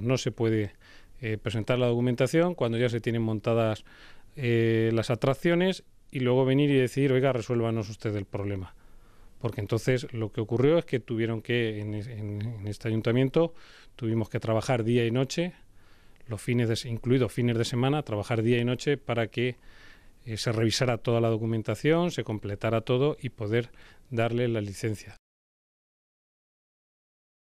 No se puede eh, presentar la documentación cuando ya se tienen montadas eh, las atracciones y luego venir y decir, oiga, resuélvanos usted el problema. Porque entonces lo que ocurrió es que tuvieron que, en, este ayuntamiento, tuvimos que trabajar día y noche, los fines incluidos fines de semana, trabajar día y noche para que eh, se revisara toda la documentación, se completara todo y poder darle la licencia.